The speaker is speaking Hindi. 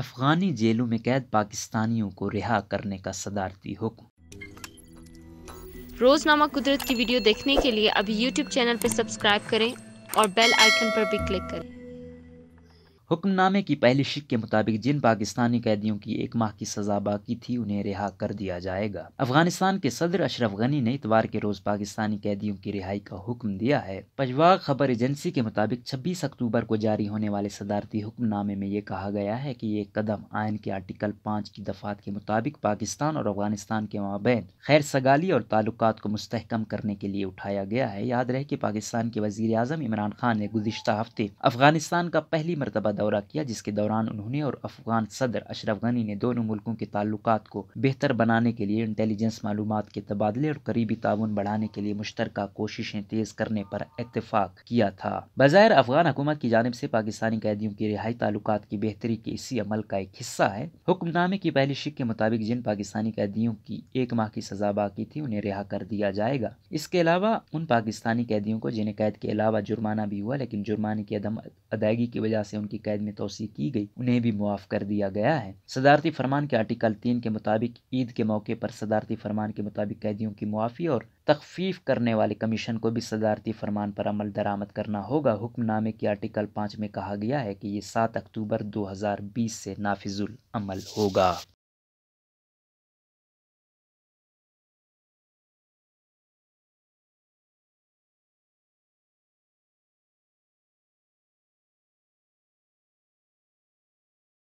अफगानी जेलों में कैद पाकिस्तानियों को रिहा करने का सदारती हुक्म रोजनामा कुदरत की वीडियो देखने के लिए अभी यूट्यूब चैनल पर सब्सक्राइब करें और बेल आइकन पर भी क्लिक करें हुक्मनामे की पहली शिक के मुताबिक जिन पाकिस्तानी कैदियों की एक माह की सजा बाकी थी उन्हें रिहा कर दिया जाएगा अफगानिस्तान के सदर अशरफ गनी ने इतवार के रोज पाकिस्तानी कैदियों की रिहाई का हुक्म दिया है पजवा खबर एजेंसी के मुताबिक 26 अक्टूबर को जारी होने वाले सदारती हुक्मनामे में यह कहा गया है की ये कदम आयन के आर्टिकल पाँच की दफात के मुताबिक पाकिस्तान और अफगानिस्तान के माबेन खैर सगाली और ताल्लुक को मुस्तकम करने के लिए उठाया गया है याद रहे की पाकिस्तान के वजीर अजम इमरान खान ने गुजशत हफ्ते अफगानिस्तान का पहली मरतबा दौरा किया जिसके दौरान उन्होंने और अफगान सदर अशरफ गनी ने दोनों मुल्कों के ताल्लुक को बेहतर बनाने के लिए इंटेलिजेंस मालूम के तबादले और करीबी ताउन बढ़ाने के लिए मुश्तर कोशिशें तेज करने पर इतफाक किया था बाज़ाहिर अफगान हुकूमत की जानब से पाकिस्तानी कैदियों की रिहाई ताल्लुक की बेहतरी के इसी अमल का एक हिस्सा है हुक्मनामे की पहली शिक के मुताबिक जिन पाकिस्तानी कैदियों की एक माह की सजा बाकी थी उन्हें रिहा कर दिया जाएगा इसके अलावा उन पाकिस्तानी कैदियों को जिन्हें कैद के अलावा जुर्माना भी हुआ लेकिन जुर्माने की अदम अदायगी की वजह से उनकी कैद में तोसी की गई उन्हें भी मुआफ़ कर दिया गया है सदारती फरमान के आर्टिकल तीन के मुताबिक ईद के मौके पर सदारती फरमान के मुताबिक कैदियों की मुआफ़ी और तखफीफ करने वाले कमीशन को भी सदारती फरमान पर अमल दरामद करना होगा हुक्मनामे के आर्टिकल पाँच में कहा गया है कि ये सात अक्टूबर दो हजार बीस से नाफिजुल अमल होगा